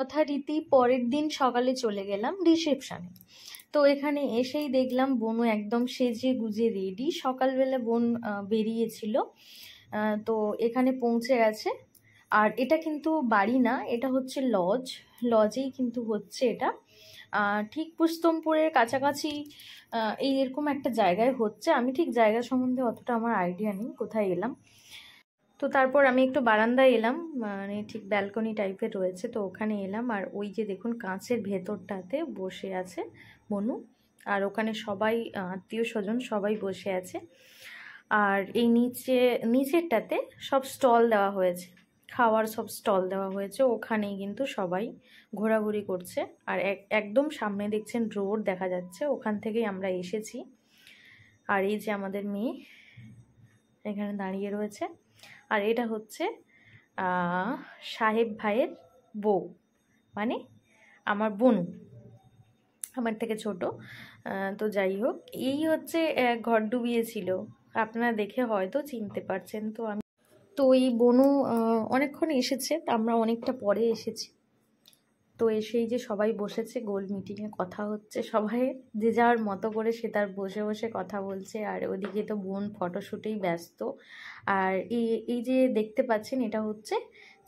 যথারীতি পরের দিন সকালে চলে গেলাম রিসেপশানে তো এখানে এসেই দেখলাম বনু একদম সেজে গুজে রেডি সকালবেলা বোন বেরিয়েছিল তো এখানে পৌঁছে গেছে আর এটা কিন্তু বাড়ি না এটা হচ্ছে লজ লজেই কিন্তু হচ্ছে এটা ঠিক পুস্তমপুরের কাছাকাছি এই এরকম একটা জায়গায় হচ্ছে আমি ঠিক জায়গা সম্বন্ধে অতটা আমার আইডিয়া নেই কোথায় এলাম তো তারপর আমি একটু বারান্দায় এলাম মানে ঠিক ব্যালকনি টাইপের রয়েছে তো ওখানে এলাম আর ওই যে দেখুন কাঁচের ভেতরটাতে বসে আছে বনু আর ওখানে সবাই আত্মীয় স্বজন সবাই বসে আছে আর এই নিচে নিচেরটাতে সব স্টল দেওয়া হয়েছে খাওয়ার সব স্টল দেওয়া হয়েছে ওখানেই কিন্তু সবাই ঘোরাঘুরি করছে আর একদম সামনে দেখছেন রোড দেখা যাচ্ছে ওখান থেকেই আমরা এসেছি আর এই যে আমাদের মেয়ে এখানে দাঁড়িয়ে রয়েছে আর এটা হচ্ছে সাহেব ভাইয়ের বউ মানে আমার বনু আমার থেকে ছোট তো যাই হোক এই হচ্ছে ঘর ডুবিয়েছিল আপনারা দেখে হয়তো চিনতে পারছেন তো আমি তো এই বনু অনেকক্ষণ এসেছে আমরা অনেকটা পরে এসেছি তো এসেই যে সবাই বসেছে গোল মিটিংয়ে কথা হচ্ছে সবাই যে যার মতো করে সে তার বসে বসে কথা বলছে আর ওদিকে তো বোন ফটোশ্যুটেই ব্যস্ত আর এই এই যে দেখতে পাচ্ছেন এটা হচ্ছে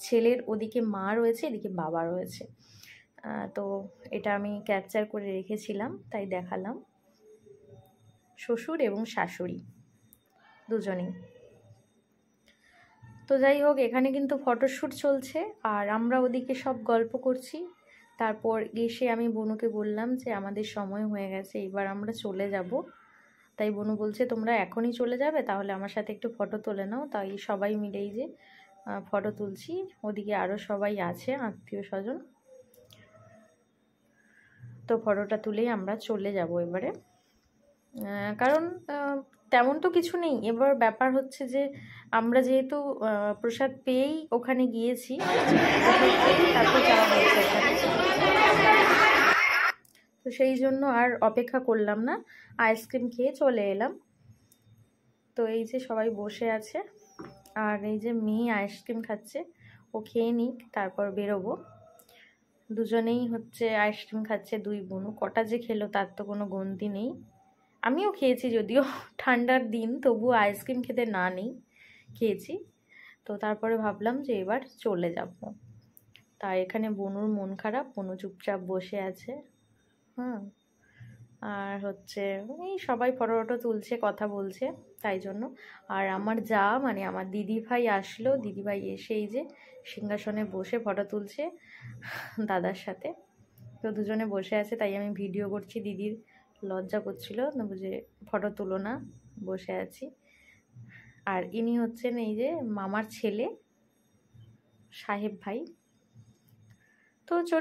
ছেলের ওদিকে মা রয়েছে এদিকে বাবা রয়েছে তো এটা আমি ক্যাপচার করে রেখেছিলাম তাই দেখালাম শ্বশুর এবং শাশুড়ি দুজনেই তো যাই হোক এখানে কিন্তু ফটোশ্যুট চলছে আর আমরা ওদিকে সব গল্প করছি তারপর এসে আমি বনুকে বললাম যে আমাদের সময় হয়ে গেছে এবার আমরা চলে যাব তাই বনু বলছে তোমরা এখনই চলে যাবে তাহলে আমার সাথে একটু ফটো তুলে নাও তাই সবাই মিলেই যে ফটো তুলছি ওদিকে আরও সবাই আছে আত্মীয় স্বজন তো ফটোটা তুলেই আমরা চলে যাব এবারে কারণ তেমন তো কিছু নেই এবার ব্যাপার হচ্ছে যে আমরা যেহেতু প্রসাদ পেয়েই ওখানে গিয়েছি তারপর সেই জন্য আর অপেক্ষা করলাম না আইসক্রিম খেয়ে চলে এলাম তো এই যে সবাই বসে আছে আর এই যে মেয়ে আইসক্রিম খাচ্ছে ও খেয়ে নিক তারপর বেরোবো দুজনেই হচ্ছে আইসক্রিম খাচ্ছে দুই বোনও কটা যে খেলো তার তো কোনো গন্তি নেই আমিও খেয়েছি যদিও ঠান্ডার দিন তবু আইসক্রিম খেতে না নেই খেয়েছি তো তারপরে ভাবলাম যে এবার চলে যাব তা এখানে বনুর মন খারাপ বনু চুপচাপ বসে আছে হুম আর হচ্ছে এই সবাই ফটো টটো তুলছে কথা বলছে তাই জন্য আর আমার যা মানে আমার দিদি ভাই আসলো দিদি ভাই এসে এই যে সিংহাসনে বসে ফটো তুলছে দাদার সাথে তো দুজনে বসে আছে তাই আমি ভিডিও করছি দিদির লজ্জা করছিল যে ফটো তুলো না বসে আছি আর ইনি হচ্ছেন এই যে মামার ছেলে সাহেব ভাই তো চলো